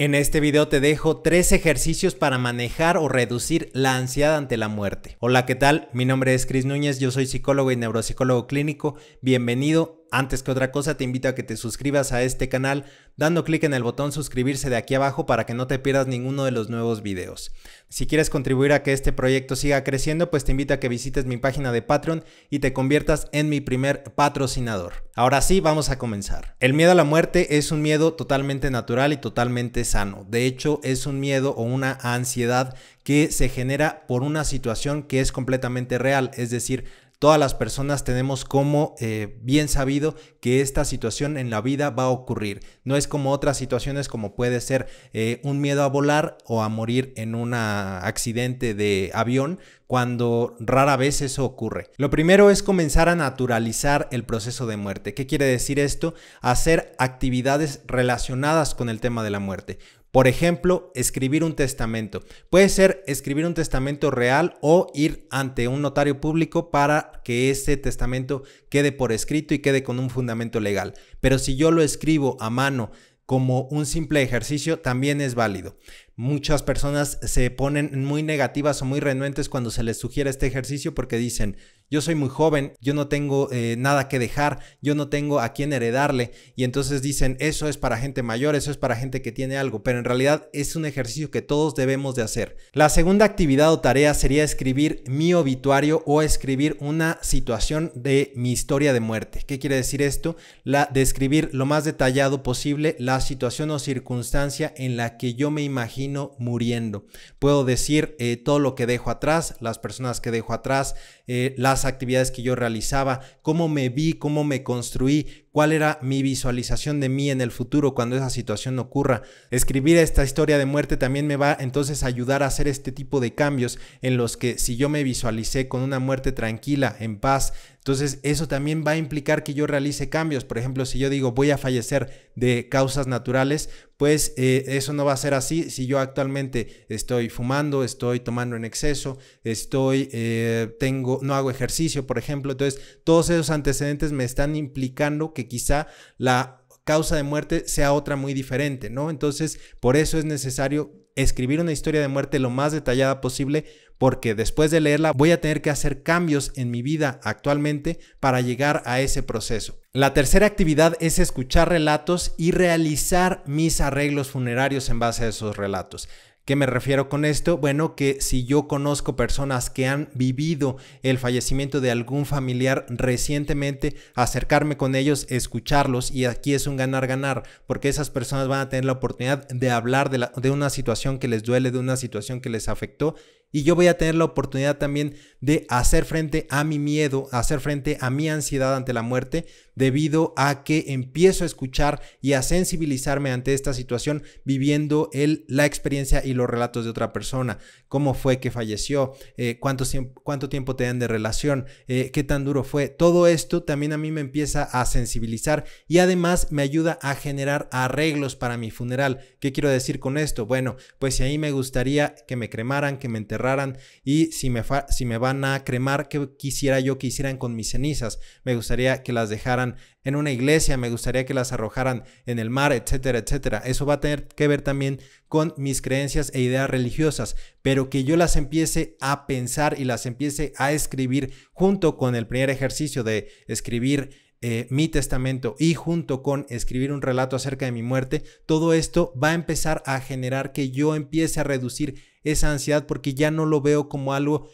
En este video te dejo tres ejercicios para manejar o reducir la ansiedad ante la muerte. Hola, ¿qué tal? Mi nombre es Cris Núñez, yo soy psicólogo y neuropsicólogo clínico. Bienvenido antes que otra cosa te invito a que te suscribas a este canal dando clic en el botón suscribirse de aquí abajo para que no te pierdas ninguno de los nuevos videos. Si quieres contribuir a que este proyecto siga creciendo, pues te invito a que visites mi página de Patreon y te conviertas en mi primer patrocinador. Ahora sí, vamos a comenzar. El miedo a la muerte es un miedo totalmente natural y totalmente sano. De hecho, es un miedo o una ansiedad que se genera por una situación que es completamente real, es decir, Todas las personas tenemos como eh, bien sabido que esta situación en la vida va a ocurrir. No es como otras situaciones como puede ser eh, un miedo a volar o a morir en un accidente de avión cuando rara vez eso ocurre. Lo primero es comenzar a naturalizar el proceso de muerte. ¿Qué quiere decir esto? Hacer actividades relacionadas con el tema de la muerte. Por ejemplo, escribir un testamento. Puede ser escribir un testamento real o ir ante un notario público para que ese testamento quede por escrito y quede con un fundamento legal. Pero si yo lo escribo a mano como un simple ejercicio, también es válido. Muchas personas se ponen muy negativas o muy renuentes cuando se les sugiere este ejercicio porque dicen, yo soy muy joven, yo no tengo eh, nada que dejar, yo no tengo a quién heredarle. Y entonces dicen, eso es para gente mayor, eso es para gente que tiene algo, pero en realidad es un ejercicio que todos debemos de hacer. La segunda actividad o tarea sería escribir mi obituario o escribir una situación de mi historia de muerte. ¿Qué quiere decir esto? La describir lo más detallado posible la situación o circunstancia en la que yo me imagino muriendo. Puedo decir eh, todo lo que dejo atrás, las personas que dejo atrás, eh, las actividades que yo realizaba, cómo me vi, cómo me construí, cuál era mi visualización de mí en el futuro cuando esa situación ocurra. Escribir esta historia de muerte también me va entonces a ayudar a hacer este tipo de cambios en los que si yo me visualicé con una muerte tranquila, en paz, entonces eso también va a implicar que yo realice cambios. Por ejemplo, si yo digo voy a fallecer de causas naturales, pues eh, eso no va a ser así si yo actualmente estoy fumando, estoy tomando en exceso, estoy, eh, tengo, no hago ejercicio, por ejemplo. Entonces todos esos antecedentes me están implicando que quizá la causa de muerte sea otra muy diferente, ¿no? Entonces, por eso es necesario escribir una historia de muerte lo más detallada posible porque después de leerla voy a tener que hacer cambios en mi vida actualmente para llegar a ese proceso. La tercera actividad es escuchar relatos y realizar mis arreglos funerarios en base a esos relatos. ¿Qué me refiero con esto? Bueno, que si yo conozco personas que han vivido el fallecimiento de algún familiar recientemente, acercarme con ellos, escucharlos y aquí es un ganar-ganar, porque esas personas van a tener la oportunidad de hablar de, de una situación que les duele, de una situación que les afectó y yo voy a tener la oportunidad también de hacer frente a mi miedo, hacer frente a mi ansiedad ante la muerte, debido a que empiezo a escuchar y a sensibilizarme ante esta situación viviendo el, la experiencia y los relatos de otra persona, cómo fue que falleció, eh, cuánto, tiempo tenían de relación, eh, qué tan duro fue. Todo esto también a mí me empieza a sensibilizar y además me ayuda a generar arreglos para mi funeral. ¿Qué quiero decir con esto? Bueno, pues si ahí me gustaría que me cremaran, que me enterraran, y si me, si me van a cremar, ¿qué quisiera yo que hicieran con mis cenizas? Me gustaría que las dejaran en una iglesia, me gustaría que las arrojaran en el mar, etcétera, etcétera. Eso va a tener que ver también con mis creencias e ideas religiosas, pero que yo las empiece a pensar y las empiece a escribir junto con el primer ejercicio de escribir eh, mi testamento y junto con escribir un relato acerca de mi muerte, todo esto va a empezar a generar que yo empiece a reducir esa ansiedad porque ya no lo veo como algo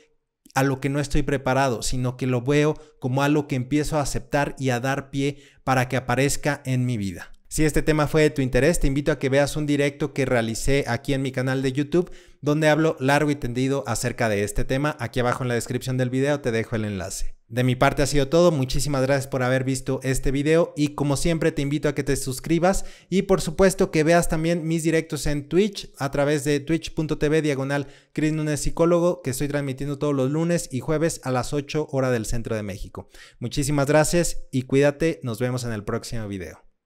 a lo que no estoy preparado, sino que lo veo como algo que empiezo a aceptar y a dar pie para que aparezca en mi vida. Si este tema fue de tu interés, te invito a que veas un directo que realicé aquí en mi canal de YouTube, donde hablo largo y tendido acerca de este tema. Aquí abajo en la descripción del video te dejo el enlace. De mi parte ha sido todo, muchísimas gracias por haber visto este video y como siempre te invito a que te suscribas y por supuesto que veas también mis directos en Twitch a través de twitch.tv diagonal Cris Nunes Psicólogo que estoy transmitiendo todos los lunes y jueves a las 8 hora del centro de México. Muchísimas gracias y cuídate, nos vemos en el próximo video.